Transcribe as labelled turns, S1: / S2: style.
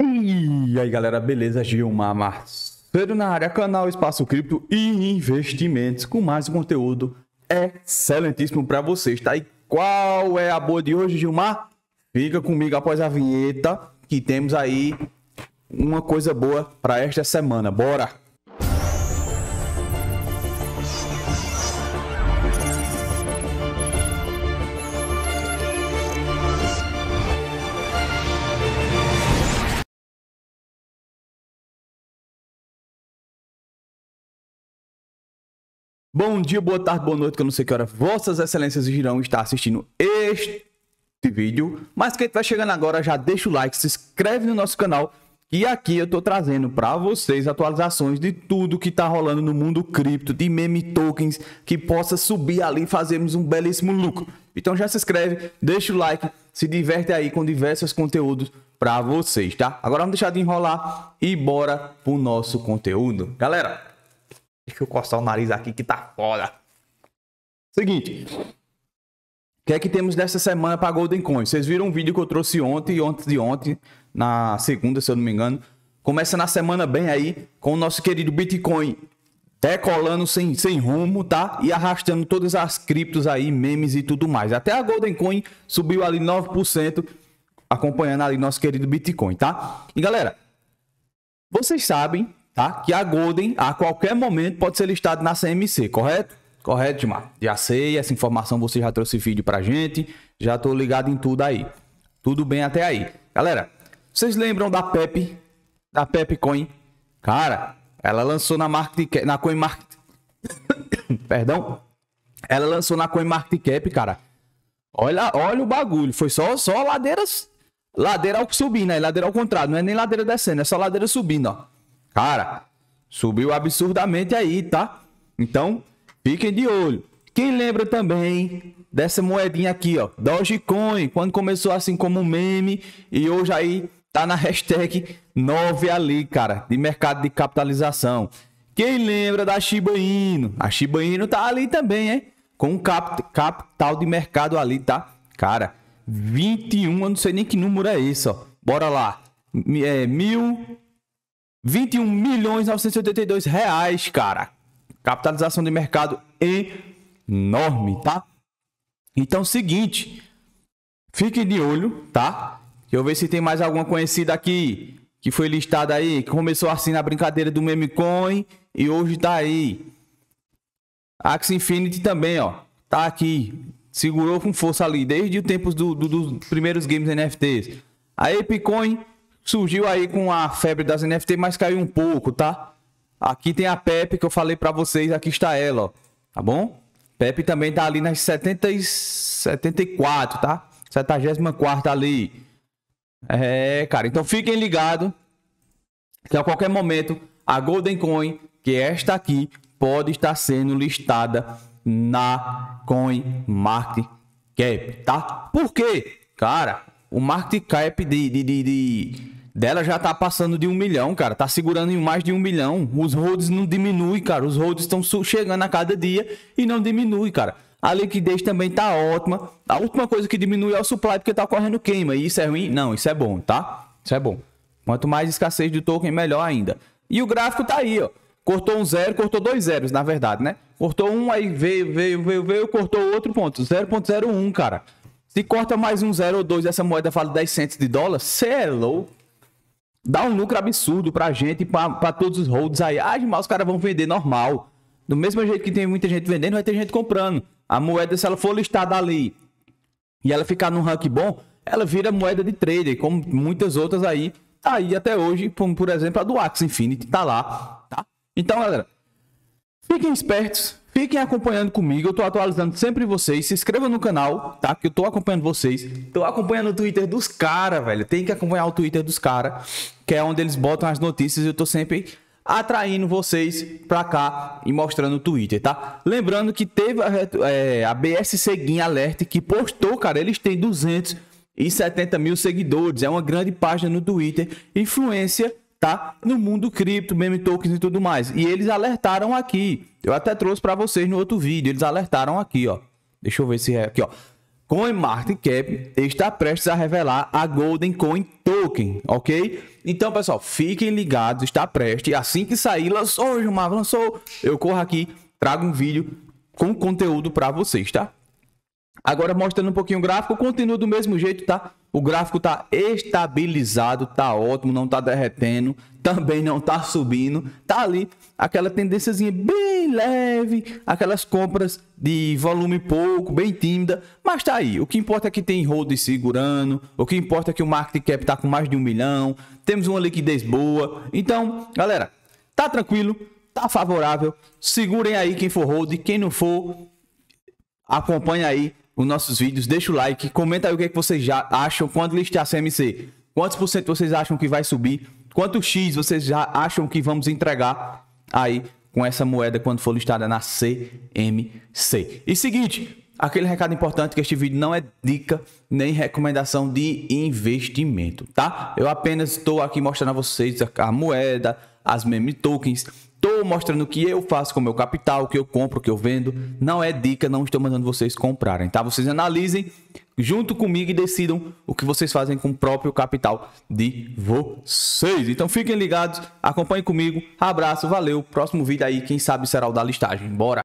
S1: E aí galera, beleza? Gilmar Marcelo na área, canal Espaço Cripto e Investimentos com mais um conteúdo excelentíssimo para vocês, tá? E qual é a boa de hoje, Gilmar? Fica comigo após a vinheta que temos aí uma coisa boa para esta semana. Bora! Bom dia, boa tarde, boa noite, que eu não sei que hora vossas excelências irão estar assistindo este vídeo. Mas quem vai tá chegando agora, já deixa o like, se inscreve no nosso canal. E aqui eu tô trazendo para vocês atualizações de tudo que tá rolando no mundo cripto, de meme tokens, que possa subir ali e fazermos um belíssimo lucro. Então já se inscreve, deixa o like, se diverte aí com diversos conteúdos para vocês, tá? Agora vamos deixar de enrolar e bora para o nosso conteúdo. Galera, Deixa eu coçar o nariz aqui que tá fora. Seguinte. O que é que temos dessa semana para Golden Coin? Vocês viram um vídeo que eu trouxe ontem e ontem de ontem, na segunda, se eu não me engano. Começa na semana bem aí com o nosso querido Bitcoin decolando sem, sem rumo, tá? E arrastando todas as criptos aí, memes e tudo mais. Até a Golden Coin subiu ali 9%, acompanhando ali nosso querido Bitcoin, tá? E galera, vocês sabem tá? Que a Golden, a qualquer momento, pode ser listada na CMC, correto? Correto, Timar? Já sei, essa informação você já trouxe vídeo pra gente, já tô ligado em tudo aí. Tudo bem até aí. Galera, vocês lembram da Pepe, da Pepe Coin? Cara, ela lançou na market, na Coin Market, perdão, ela lançou na Coin Market Cap, cara. Olha, olha o bagulho, foi só só ladeiras, ladeira subindo, né? Ladeira ao contrário, não é nem ladeira descendo, é só ladeira subindo, ó. Cara, subiu absurdamente aí, tá? Então, fiquem de olho. Quem lembra também dessa moedinha aqui, ó, Dogecoin, quando começou assim como meme e hoje aí tá na hashtag 9 ali, cara, de mercado de capitalização. Quem lembra da Shiba Inu? A Shiba Inu tá ali também, hein? Com cap capital de mercado ali, tá? Cara, 21, eu não sei nem que número é isso, ó. Bora lá. É, mil 21 milhões 982 reais, cara. Capitalização de mercado enorme, tá? Então, seguinte, fique de olho, tá? Deixa eu ver se tem mais alguma conhecida aqui que foi listada aí, que começou assim na brincadeira do meme coin e hoje tá aí. Axie Infinity também, ó, tá aqui, segurou com força ali desde os tempos do, do, dos primeiros games NFTs. A Epicoin surgiu aí com a febre das NFT, mas caiu um pouco, tá? Aqui tem a Pepe que eu falei para vocês, aqui está ela, ó, tá bom? Pepe também tá ali nas 70 e 74, tá? 74 ali. É, cara, então fiquem ligados que a qualquer momento a Golden Coin, que é esta aqui, pode estar sendo listada na Coin Market Cap, tá? Por quê? Cara, o market cap de, de, de, de dela já tá passando de um milhão, cara. Tá segurando em mais de um milhão. Os holds não diminuem, cara. Os holds estão chegando a cada dia e não diminui, cara. A liquidez também tá ótima. A última coisa que diminui é o supply, porque tá correndo queima. E isso é ruim? Não, isso é bom, tá? Isso é bom. Quanto mais escassez de token, melhor ainda. E o gráfico tá aí, ó. Cortou um zero, cortou dois zeros, na verdade, né? Cortou um, aí veio, veio, veio, veio, cortou outro ponto. 0.01, cara. Se corta mais um zero ou dois, essa moeda vale 10 centos de dólar, cê é louco. Dá um lucro absurdo pra gente e pra, pra todos os holds aí. Ah, demais, os caras vão vender normal. Do mesmo jeito que tem muita gente vendendo, vai ter gente comprando. A moeda, se ela for listada ali e ela ficar num rank bom, ela vira moeda de trader, como muitas outras aí. Tá aí até hoje, como por exemplo a do Axie Infinity, tá lá, tá? Então, galera, fiquem espertos, fiquem acompanhando comigo, eu tô atualizando sempre vocês, se inscreva no canal, tá? Que eu tô acompanhando vocês, tô acompanhando o Twitter dos caras, velho, tem que acompanhar o Twitter dos caras que é onde eles botam as notícias e eu tô sempre atraindo vocês para cá e mostrando o Twitter, tá? Lembrando que teve é, a BSC Guin Alert que postou, cara, eles têm 270 mil seguidores, é uma grande página no Twitter, influência, tá? No mundo cripto, meme tokens e tudo mais. E eles alertaram aqui, eu até trouxe para vocês no outro vídeo, eles alertaram aqui, ó. Deixa eu ver se é aqui, ó. CoinMarketCap está prestes a revelar a Golden Coin ok? Então, pessoal, fiquem ligados, está prestes. Assim que sair, lançou, Gilmar, lançou. Eu corro aqui, trago um vídeo com conteúdo para vocês, tá? Agora mostrando um pouquinho o gráfico, continua do mesmo jeito, tá? O gráfico tá estabilizado, tá ótimo, não tá derretendo, também não tá subindo, tá ali aquela tendênciazinha bem leve, aquelas compras de volume pouco, bem tímida, mas tá aí. O que importa é que tem hold segurando, o que importa é que o market cap tá com mais de um milhão, temos uma liquidez boa. Então, galera, tá tranquilo, tá favorável, segurem aí quem for hold, quem não for, acompanha aí os nossos vídeos, deixa o like, comenta aí o que, é que vocês já acham quando listar CMC. Quantos por cento vocês acham que vai subir? Quanto X vocês já acham que vamos entregar aí com essa moeda quando for listada na CMC? E seguinte, aquele recado importante que este vídeo não é dica nem recomendação de investimento, tá? Eu apenas estou aqui mostrando a vocês a moeda, as meme tokens Estou mostrando o que eu faço com o meu capital, o que eu compro, o que eu vendo. Não é dica, não estou mandando vocês comprarem, tá? Vocês analisem junto comigo e decidam o que vocês fazem com o próprio capital de vocês. Então fiquem ligados, acompanhem comigo. Abraço, valeu. Próximo vídeo aí, quem sabe será o da listagem. Bora!